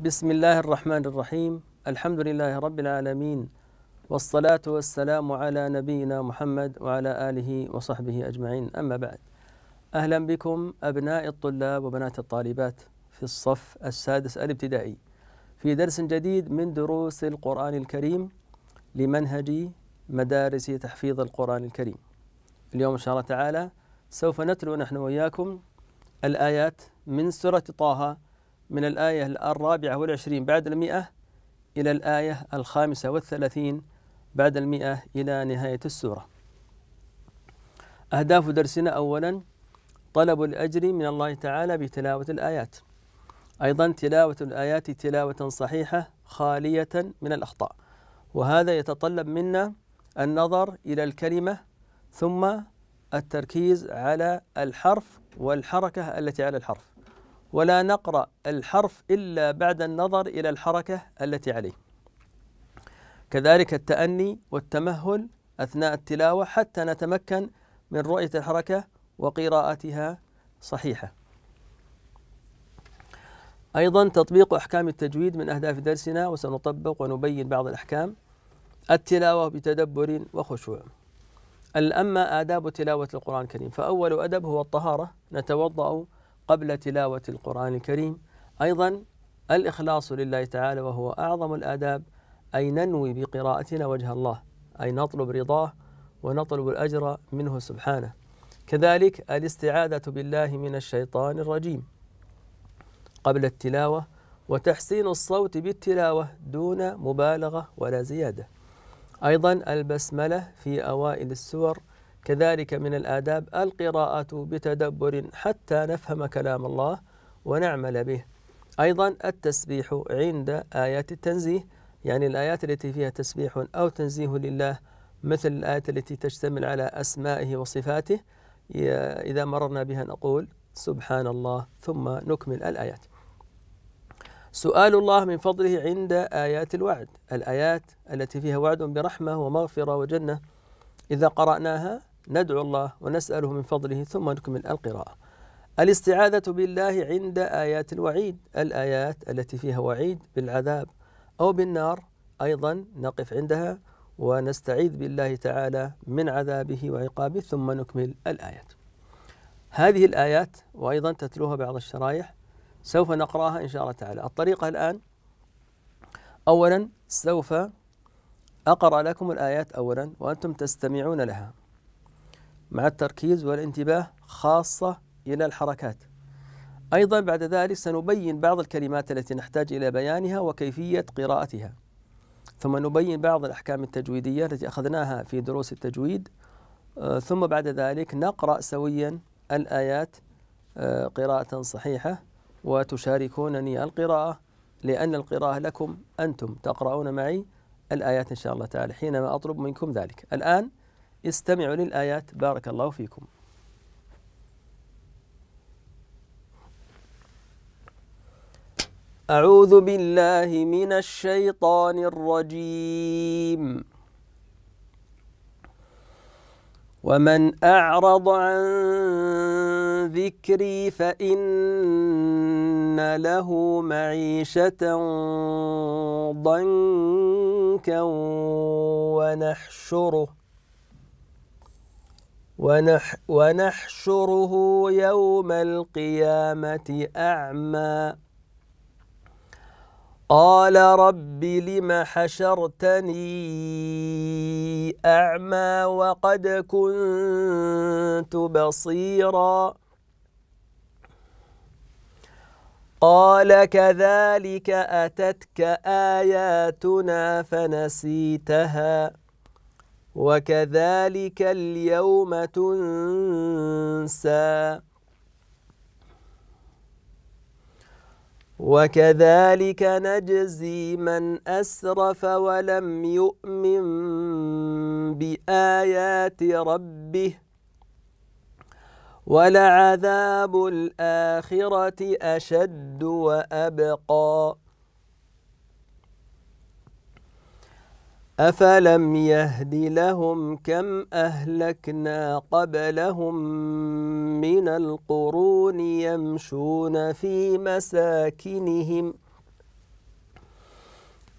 بسم الله الرحمن الرحيم الحمد لله رب العالمين والصلاة والسلام على نبينا محمد وعلى آله وصحبه أجمعين أما بعد أهلا بكم أبناء الطلاب وبنات الطالبات في الصف السادس الابتدائي في درس جديد من دروس القرآن الكريم لمنهج مدارس تحفيظ القرآن الكريم اليوم إن شاء الله تعالى سوف نتلو نحن وإياكم الآيات من سورة طه من الآية الرابعة والعشرين بعد المئة إلى الآية الخامسة والثلاثين بعد المئة إلى نهاية السورة أهداف درسنا أولا طلب الأجر من الله تعالى بتلاوة الآيات أيضا تلاوة الآيات تلاوة صحيحة خالية من الأخطاء وهذا يتطلب منا النظر إلى الكلمة ثم التركيز على الحرف والحركة التي على الحرف ولا نقرأ الحرف إلا بعد النظر إلى الحركة التي عليه كذلك التأني والتمهل أثناء التلاوة حتى نتمكن من رؤية الحركة وقراءتها صحيحة أيضا تطبيق أحكام التجويد من أهداف درسنا وسنطبق ونبين بعض الأحكام التلاوة بتدبر وخشوع أما آداب تلاوة القرآن الكريم فأول أدب هو الطهارة نتوضأ قبل تلاوة القرآن الكريم أيضا الإخلاص لله تعالى وهو أعظم الآداب أي ننوي بقراءتنا وجه الله أي نطلب رضاه ونطلب الأجر منه سبحانه كذلك الاستعاذة بالله من الشيطان الرجيم قبل التلاوة وتحسين الصوت بالتلاوة دون مبالغة ولا زيادة أيضا البسملة في أوائل السور كذلك من الآداب القراءة بتدبر حتى نفهم كلام الله ونعمل به أيضا التسبيح عند آيات التنزيه يعني الآيات التي فيها تسبيح أو تنزيه لله مثل الآيات التي تشتمل على أسمائه وصفاته إذا مررنا بها نقول سبحان الله ثم نكمل الآيات سؤال الله من فضله عند آيات الوعد الآيات التي فيها وعد برحمة ومغفرة وجنة إذا قرأناها ندعو الله ونسأله من فضله ثم نكمل القراءة الاستعاذة بالله عند آيات الوعيد الآيات التي فيها وعيد بالعذاب أو بالنار أيضا نقف عندها ونستعيذ بالله تعالى من عذابه وعقابه ثم نكمل الآيات هذه الآيات وأيضا تتلوها بعض الشرايح سوف نقراها إن شاء الله تعالى الطريقة الآن أولا سوف أقرأ لكم الآيات أولا وأنتم تستمعون لها مع التركيز والانتباه خاصة إلى الحركات أيضا بعد ذلك سنبين بعض الكلمات التي نحتاج إلى بيانها وكيفية قراءتها ثم نبين بعض الأحكام التجويدية التي أخذناها في دروس التجويد آه، ثم بعد ذلك نقرأ سويا الآيات آه، قراءة صحيحة وتشاركونني القراءة لأن القراءة لكم أنتم تقرؤون معي الآيات إن شاء الله تعالى حينما أطلب منكم ذلك الآن استمعوا للآيات بارك الله فيكم أعوذ بالله من الشيطان الرجيم ومن أعرض عن ذكري فإن له معيشة ضنكا ونحشره ونح ونحشره يوم القيامة أعمى قال رب لم حشرتني أعمى وقد كنت بصيرا قال كذلك أتتك آياتنا فنسيتها وكذلك اليوم تنسى وكذلك نجزي من أسرف ولم يؤمن بآيات ربه ولعذاب الآخرة أشد وأبقى أفلم يهد لهم كم أهلكنا قبلهم من القرون يمشون في مساكنهم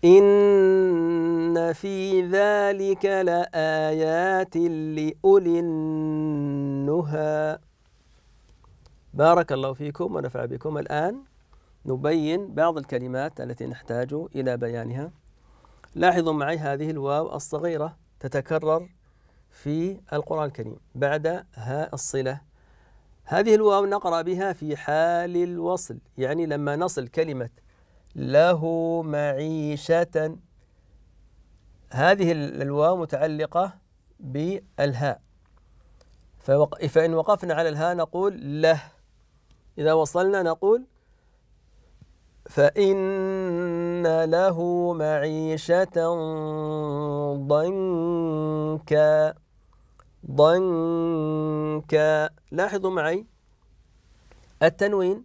إن في ذلك لآيات لأولي النهى بارك الله فيكم ونفع بكم الآن نبين بعض الكلمات التي نحتاج إلى بيانها لاحظوا معي هذه الواو الصغيرة تتكرر في القرآن الكريم بعد هاء الصلة هذه الواو نقرأ بها في حال الوصل يعني لما نصل كلمة له معيشة هذه الواو متعلقة بالهاء فإن وقفنا على الهاء نقول له إذا وصلنا نقول فإن له معيشة ضنكا ضنكا لاحظوا معي التنوين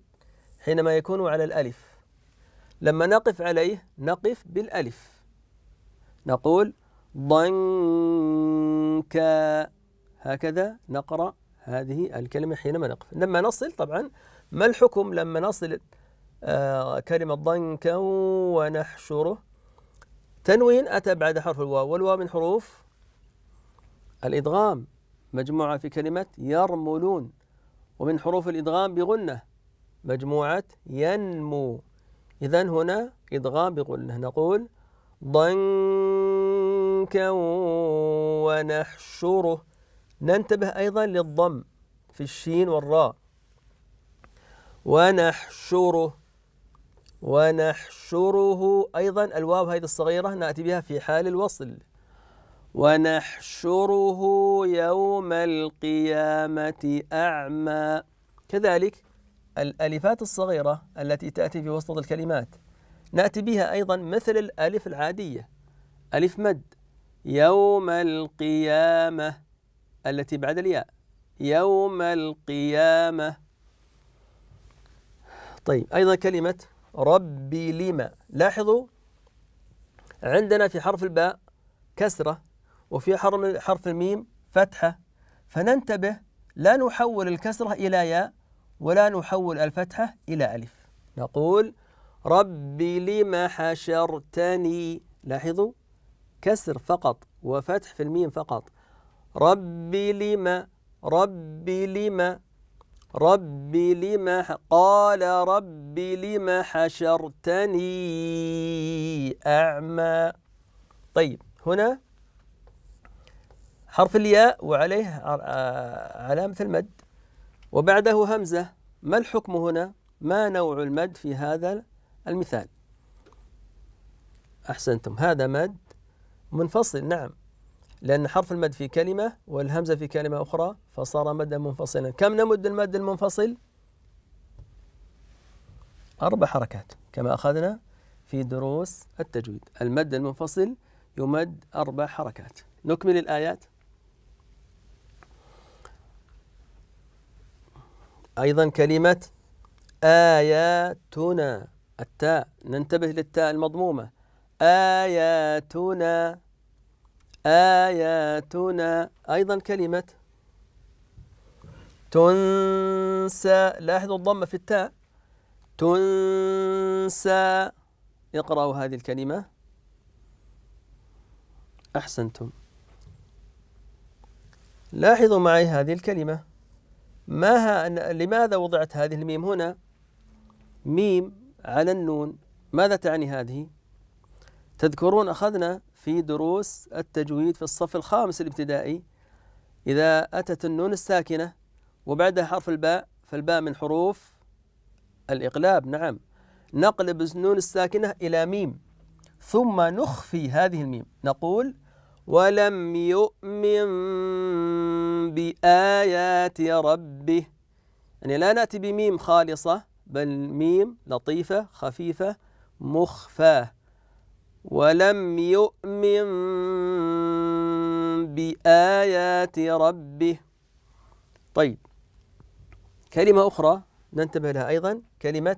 حينما يكون على الألف لما نقف عليه نقف بالألف نقول ضنكا هكذا نقرأ هذه الكلمة حينما نقف لما نصل طبعا ما الحكم لما نصل آه، كلمة ضنكا ونحشره تنوين أتى بعد حرف الواو والواو من حروف الإدغام مجموعة في كلمة يرملون ومن حروف الإدغام بغنة مجموعة ينمو إذا هنا إدغام بغنة نقول ضنكا ونحشره ننتبه أيضا للضم في الشين والراء ونحشره ونحشره أيضا الواو هذه الصغيرة نأتي بها في حال الوصل ونحشره يوم القيامة أعمى كذلك الألفات الصغيرة التي تأتي في وسط الكلمات نأتي بها أيضا مثل الألف العادية ألف مد يوم القيامة التي بعد الياء يوم القيامة طيب أيضا كلمة ربي لما لاحظوا عندنا في حرف الباء كسرة وفي حرف الميم فتحة فننتبه لا نحول الكسرة إلى ياء ولا نحول الفتحة إلى ألف نقول ربي لما حشرتني لاحظوا كسر فقط وفتح في الميم فقط ربي لما ربي لما رب لم قال رب لم حشرتني أعمى طيب هنا حرف الياء وعليه علامة المد وبعده همزة ما الحكم هنا ما نوع المد في هذا المثال أحسنتم هذا مد منفصل نعم لأن حرف المد في كلمة والهمزة في كلمة أخرى فصار مدا منفصلا كم نمد المد المنفصل أربع حركات كما أخذنا في دروس التجويد المد المنفصل يمد أربع حركات نكمل الآيات أيضا كلمة آياتنا التاء ننتبه للتاء المضمومة آياتنا آياتنا أيضا كلمة تنسى لاحظوا الضمة في التاء تنسى اقرأوا هذه الكلمة أحسنتم لاحظوا معي هذه الكلمة ما ها لماذا وضعت هذه الميم هنا ميم على النون ماذا تعني هذه تذكرون أخذنا في دروس التجويد في الصف الخامس الابتدائي إذا أتت النون الساكنة وبعدها حرف الباء فالباء من حروف الإقلاب نعم نقلب النون الساكنة إلى ميم ثم نخفي هذه الميم نقول ولم يؤمن بآيات ربه يعني لا نأتي بميم خالصة بل ميم لطيفة خفيفة مخفاه ولم يؤمن بآيات ربه طيب كلمة أخرى ننتبه لها أيضا كلمة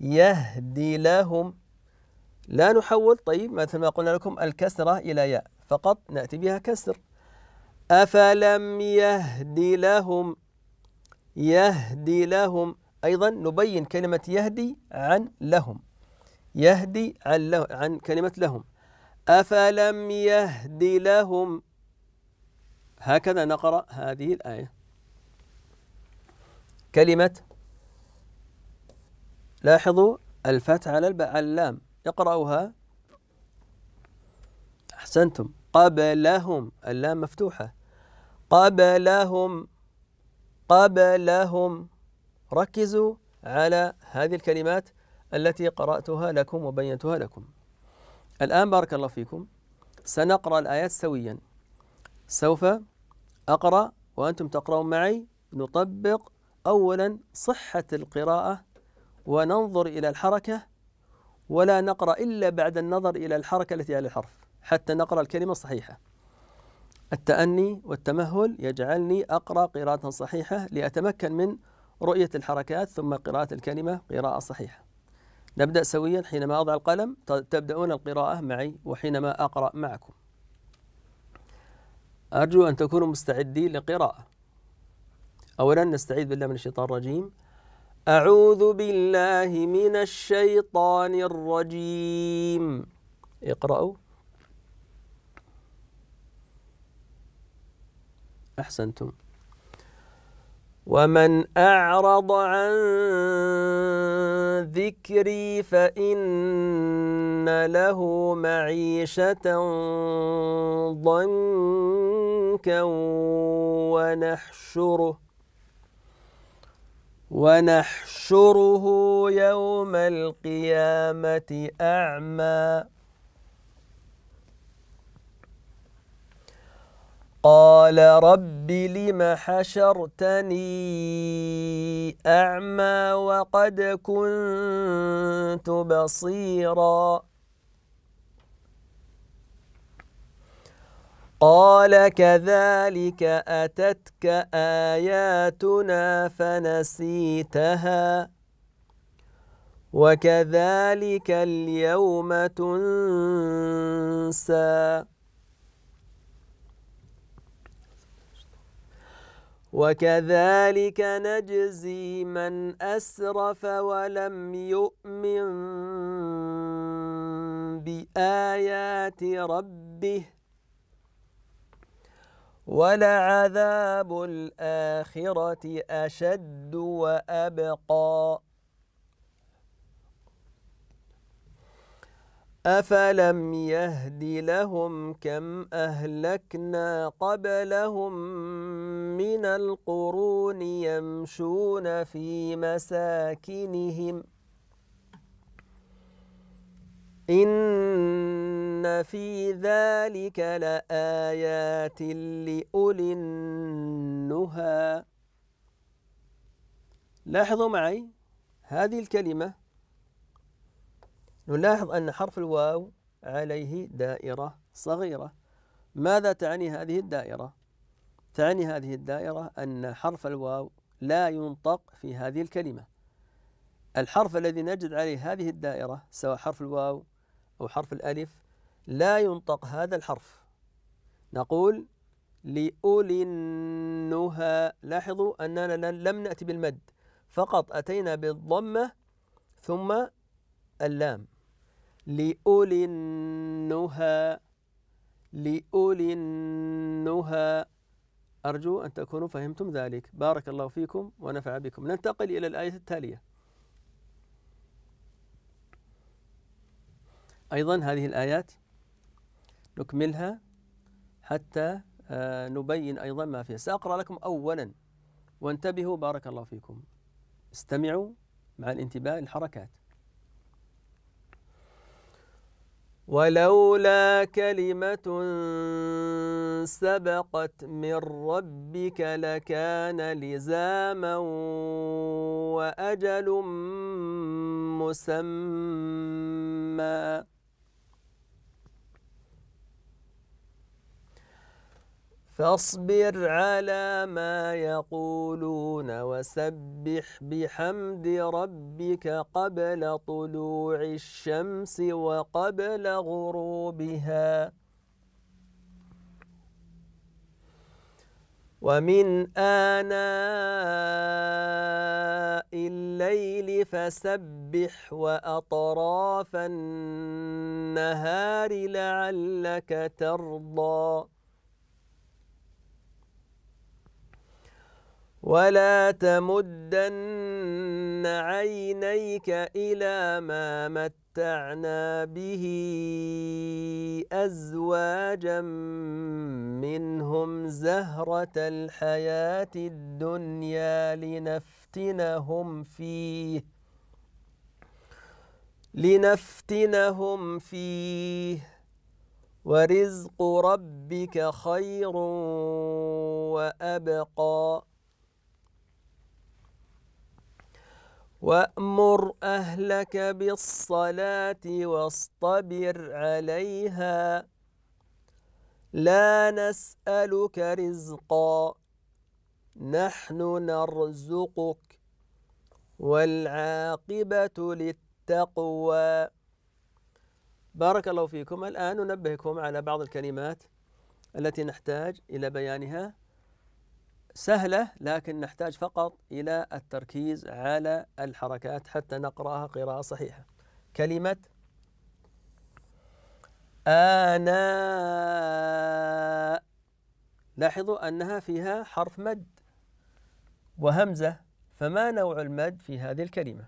يهدي لهم لا نحول طيب مثل ما قلنا لكم الكسرة إلى ياء فقط نأتي بها كسر أفلم يهدي لهم يهدي لهم أيضا نبين كلمة يهدي عن لهم يهدي عن, له عن كلمة لهم أفلم يهد لهم هكذا نقرأ هذه الآية كلمة لاحظوا الفتح على اللام اقرأوها أحسنتم قبلهم اللام مفتوحة قبلهم قبلهم ركزوا على هذه الكلمات التي قرأتها لكم وبينتها لكم الآن بارك الله فيكم سنقرأ الآيات سويا سوف أقرأ وأنتم تقرأون معي نطبق أولا صحة القراءة وننظر إلى الحركة ولا نقرأ إلا بعد النظر إلى الحركة التي على الحرف حتى نقرأ الكلمة الصحيحة التأني والتمهل يجعلني أقرأ قراءة صحيحة لأتمكن من رؤية الحركات ثم قراءة الكلمة قراءة صحيحة نبدأ سويا حينما أضع القلم تبدأون القراءة معي وحينما أقرأ معكم أرجو أن تكونوا مستعدين لقراءة أولا نستعيذ بالله من الشيطان الرجيم أعوذ بالله من الشيطان الرجيم اقرأوا أحسنتم ومن أعرض عن ذكري فإن له معيشة ضنكا ونحشره ونحشره يوم القيامة أعمى قال رب لم حشرتني أعمى وقد كنت بصيرا قال كذلك أتتك آياتنا فنسيتها وكذلك اليوم تنسى وكذلك نجزي من أسرف ولم يؤمن بآيات ربه ولعذاب الآخرة أشد وأبقى أفلم يهد لهم كم أهلكنا قبلهم من القرون يمشون في مساكنهم إن في ذلك لآيات لأولي النهى لاحظوا معي هذه الكلمة نلاحظ أن حرف الواو عليه دائرة صغيرة ماذا تعني هذه الدائرة؟ تعني هذه الدائرة أن حرف الواو لا ينطق في هذه الكلمة الحرف الذي نجد عليه هذه الدائرة سواء حرف الواو أو حرف الألف لا ينطق هذا الحرف نقول لأولي لاحظوا أننا لم نأتي بالمد فقط أتينا بالضمة ثم اللام لأولي النهى لأولي النهى أرجو أن تكونوا فهمتم ذلك بارك الله فيكم ونفع بكم ننتقل إلى الآية التالية أيضا هذه الآيات نكملها حتى آه، نبين أيضا ما فيها سأقرأ لكم أولا وانتبهوا بارك الله فيكم استمعوا مع الانتباه للحركات ولولا كلمة سبقت من ربك لكان لزاما وأجل مسمى فاصبر على ما يقولون وسبح بحمد ربك قبل طلوع الشمس وقبل غروبها ومن آناء الليل فسبح وأطراف النهار لعلك ترضى ولا تمدن عينيك إلى ما متعنا به أزواجا منهم زهرة الحياة الدنيا لنفتنهم فيه لنفتنهم فيه ورزق ربك خير وأبقى وأمر أهلك بالصلاة واصطبر عليها لا نسألك رزقا نحن نرزقك والعاقبة للتقوى بارك الله فيكم الآن ننبهكم على بعض الكلمات التي نحتاج إلى بيانها سهلة لكن نحتاج فقط إلى التركيز على الحركات حتى نقرأها قراءة صحيحة كلمة آناء لاحظوا أنها فيها حرف مد وهمزة فما نوع المد في هذه الكلمة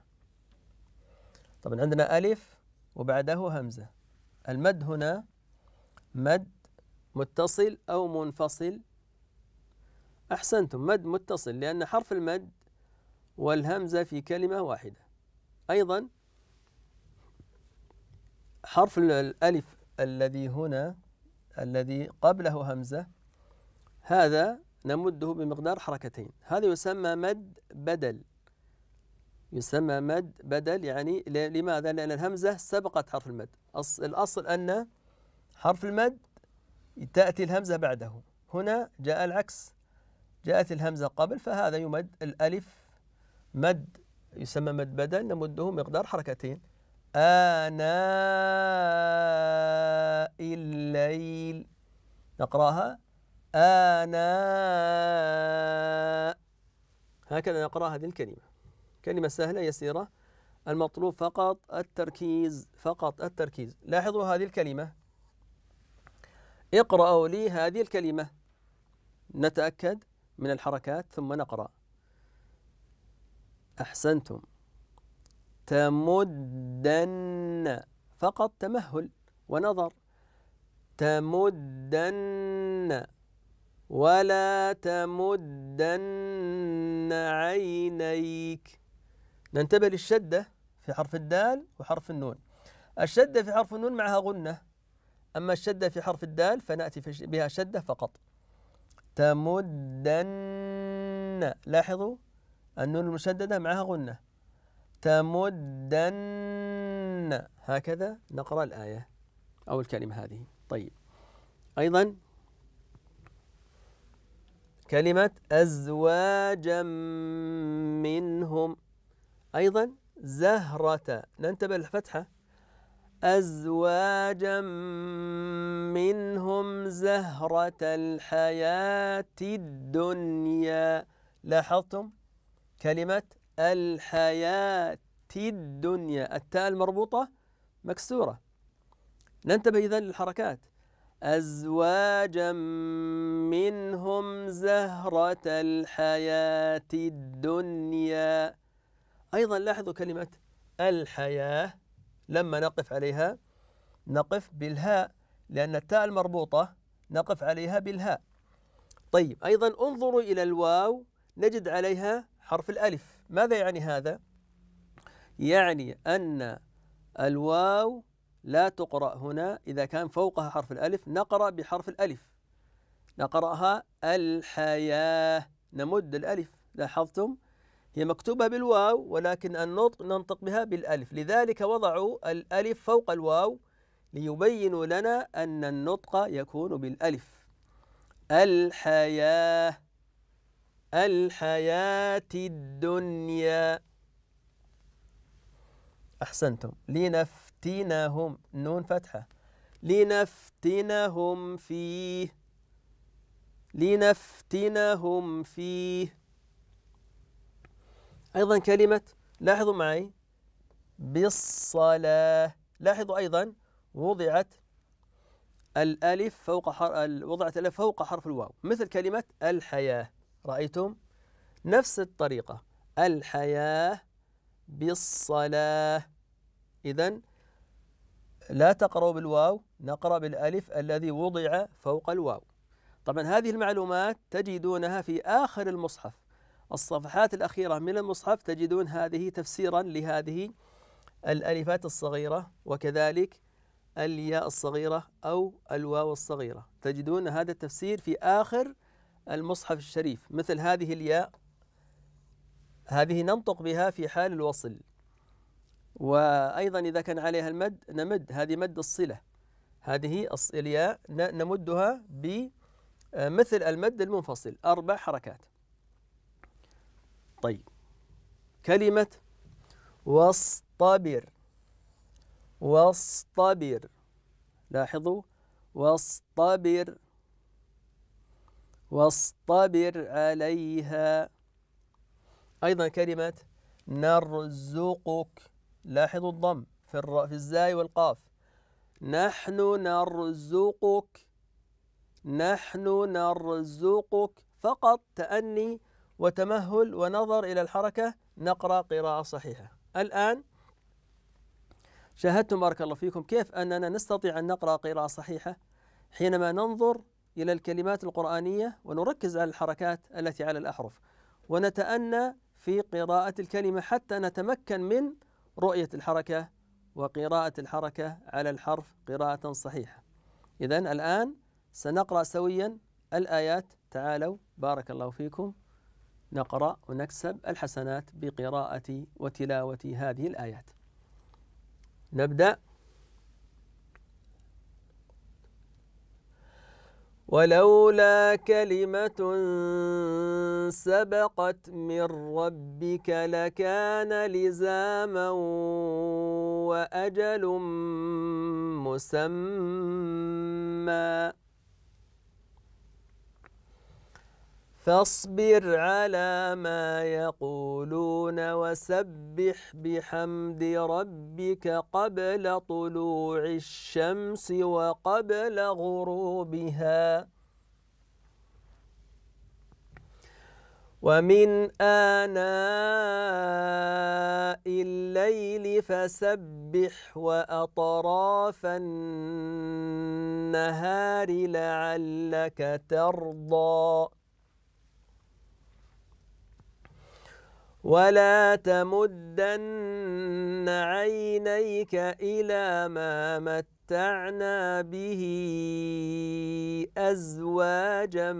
طبعا عندنا ألف وبعده همزة المد هنا مد متصل أو منفصل أحسنتم مد متصل لأن حرف المد والهمزة في كلمة واحدة أيضا حرف الألف الذي هنا الذي قبله همزة هذا نمده بمقدار حركتين هذا يسمى مد بدل يسمى مد بدل يعني لماذا؟ لأن الهمزة سبقت حرف المد الأصل أن حرف المد تأتي الهمزة بعده هنا جاء العكس جاءت الهمزة قبل فهذا يمد الألف مد يسمى مد بدل نمده مقدار حركتين آناء الليل نقراها آناء هكذا نقرأ هذه الكلمة كلمة سهلة يسيرة المطلوب فقط التركيز فقط التركيز لاحظوا هذه الكلمة اقرأوا لي هذه الكلمة نتأكد من الحركات ثم نقرأ أحسنتم تمدن فقط تمهل ونظر تمدن ولا تمدن عينيك ننتبه للشدة في حرف الدال وحرف النون الشدة في حرف النون معها غنة أما الشدة في حرف الدال فنأتي بها شدة فقط تمدن لاحظوا النون المشددة معها غنة تمدن هكذا نقرأ الآية أو الكلمة هذه طيب أيضا كلمة أزواجا منهم أيضا زهرة ننتبه للفتحة أزواجا منهم زهرة الحياة الدنيا لاحظتم كلمة الحياة الدنيا التاء المربوطة مكسورة ننتبه إذا للحركات أزواجا منهم زهرة الحياة الدنيا أيضا لاحظوا كلمة الحياة لما نقف عليها نقف بالهاء لأن التاء المربوطة نقف عليها بالهاء طيب أيضا انظروا إلى الواو نجد عليها حرف الألف ماذا يعني هذا؟ يعني أن الواو لا تقرأ هنا إذا كان فوقها حرف الألف نقرأ بحرف الألف نقرأها الحياة نمد الألف لاحظتم؟ هي مكتوبة بالواو ولكن النطق ننطق بها بالألف لذلك وضعوا الألف فوق الواو ليبينوا لنا أن النطق يكون بالألف الحياة الحياة الدنيا أحسنتم لنفتنهم نون فتحة لنفتنهم فيه لنفتنهم فيه أيضا كلمة لاحظوا معي بالصلاة لاحظوا أيضا وضعت الألف فوق حر... وضعت الألف فوق حرف الواو مثل كلمة الحياة رأيتم نفس الطريقة الحياة بالصلاة إذا لا تقرأوا بالواو نقرأ بالألف الذي وضع فوق الواو طبعا هذه المعلومات تجدونها في آخر المصحف الصفحات الأخيرة من المصحف تجدون هذه تفسيرا لهذه الألفات الصغيرة وكذلك الياء الصغيرة أو الواو الصغيرة تجدون هذا التفسير في آخر المصحف الشريف مثل هذه الياء هذه ننطق بها في حال الوصل وأيضا إذا كان عليها المد نمد هذه مد الصلة هذه الياء نمدها بمثل المد المنفصل أربع حركات طيب كلمة واصطبر واصطبر لاحظوا واصطبر واصطبر عليها أيضا كلمة نرزقك لاحظوا الضم في الر... في الزاي والقاف نحن نرزقك نحن نرزقك فقط تأني وتمهل ونظر إلى الحركة نقرأ قراءة صحيحة الآن شاهدتم بارك الله فيكم كيف أننا نستطيع أن نقرأ قراءة صحيحة حينما ننظر إلى الكلمات القرآنية ونركز على الحركات التي على الأحرف ونتأنى في قراءة الكلمة حتى نتمكن من رؤية الحركة وقراءة الحركة على الحرف قراءة صحيحة إذا الآن سنقرأ سويا الآيات تعالوا بارك الله فيكم نقرأ ونكسب الحسنات بقراءة وتلاوة هذه الآيات. نبدأ ولولا كلمة سبقت من ربك لكان لزاما وأجل مسمى فاصبر على ما يقولون وسبح بحمد ربك قبل طلوع الشمس وقبل غروبها ومن آناء الليل فسبح وأطراف النهار لعلك ترضى ولا تمدن عينيك إلى ما متعنا به أزواجا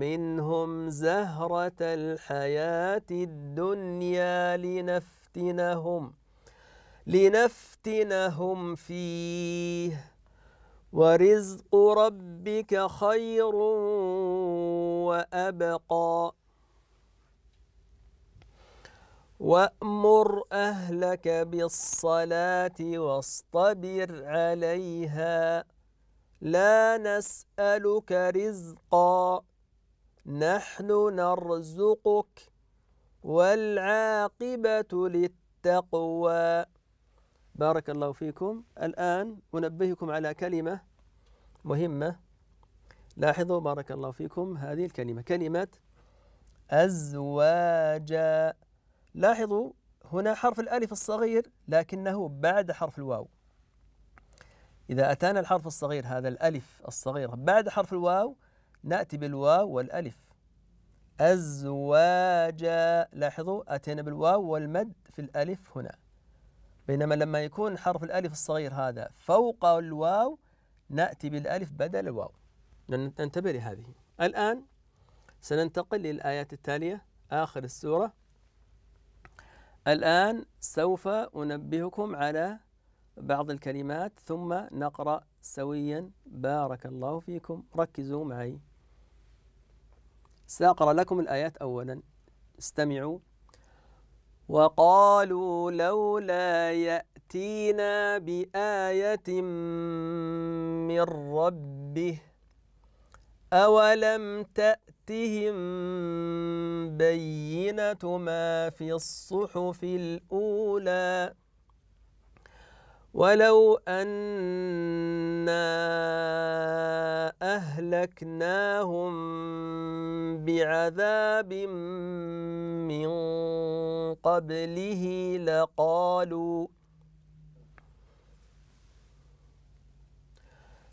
منهم زهرة الحياة الدنيا لنفتنهم لنفتنهم فيه ورزق ربك خير وأبقى وأمر أهلك بالصلاة واصطبر عليها لا نسألك رزقا نحن نرزقك والعاقبة للتقوى بارك الله فيكم الآن أنبهكم على كلمة مهمة لاحظوا بارك الله فيكم هذه الكلمة كلمة أزواجا لاحظوا هنا حرف الألف الصغير لكنه بعد حرف الواو إذا أتانا الحرف الصغير هذا الألف الصغير بعد حرف الواو نأتي بالواو والألف أزواجا لاحظوا أتينا بالواو والمد في الألف هنا بينما لما يكون حرف الألف الصغير هذا فوق الواو نأتي بالألف بدل الواو ننتبه لهذه الآن سننتقل للآيات التالية آخر السورة الآن سوف أنبهكم على بعض الكلمات ثم نقرأ سويا بارك الله فيكم ركزوا معي سأقرأ لكم الآيات أولا استمعوا وقالوا لولا يأتينا بآية من ربه أولم تأتي تأتهم بينة ما في الصحف الأولى ولو أنا أهلكناهم بعذاب من قبله لقالوا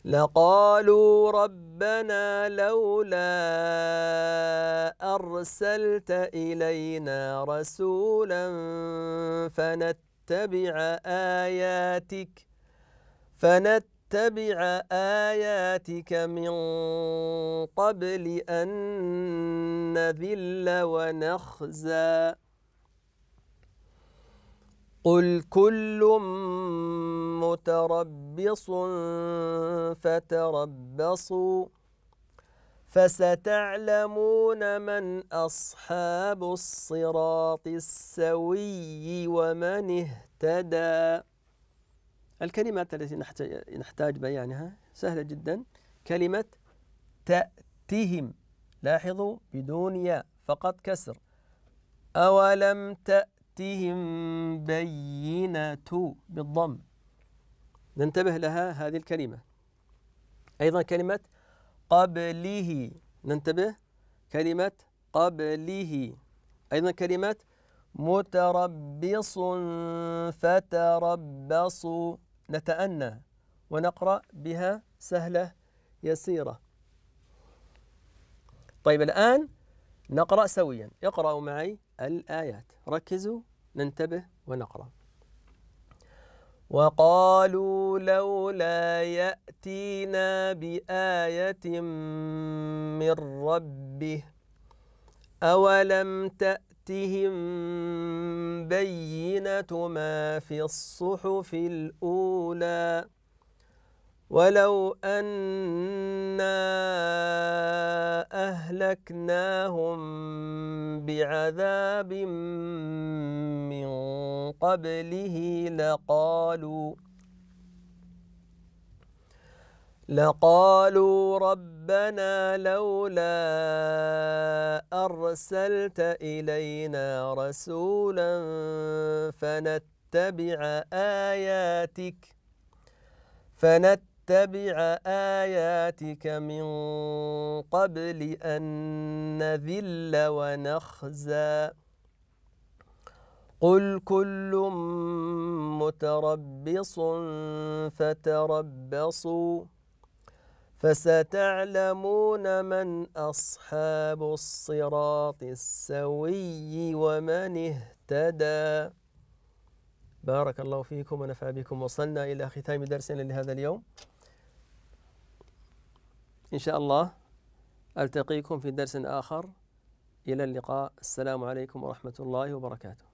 لقالوا ربنا لولا أرسلت إلينا رسولا فنتبع آياتك فنتبع آياتك من قبل أن نذل ونخزى قل كل متربص فتربصوا فستعلمون من أصحاب الصراط السوي ومن اهتدى الكلمات التي نحتاج بيانها سهلة جدا كلمة تأتهم لاحظوا بدون ياء فقط كسر أولم تأتهم تأتهم بينة بالضم ننتبه لها هذه الكلمة أيضا كلمة قبله ننتبه كلمة قبله أيضا كلمة متربص فتربصوا نتأنى ونقرأ بها سهلة يسيرة طيب الآن نقرأ سويا اقرأوا معي الآيات ركزوا ننتبه ونقرأ وقالوا لولا يأتينا بآية من ربه أولم تأتهم بينة ما في الصحف الأولى ولو أنا أهلكناهم بعذاب من قبله لقالوا لقالوا ربنا لولا أرسلت إلينا رسولا فنتبع آياتك فنتبع نتبع آياتك من قبل أن نذل ونخزى قل كل متربص فتربصوا فستعلمون من أصحاب الصراط السوي ومن اهتدى بارك الله فيكم ونفع بكم وصلنا إلى ختام درسنا لهذا اليوم إن شاء الله ألتقيكم في درس آخر إلى اللقاء السلام عليكم ورحمة الله وبركاته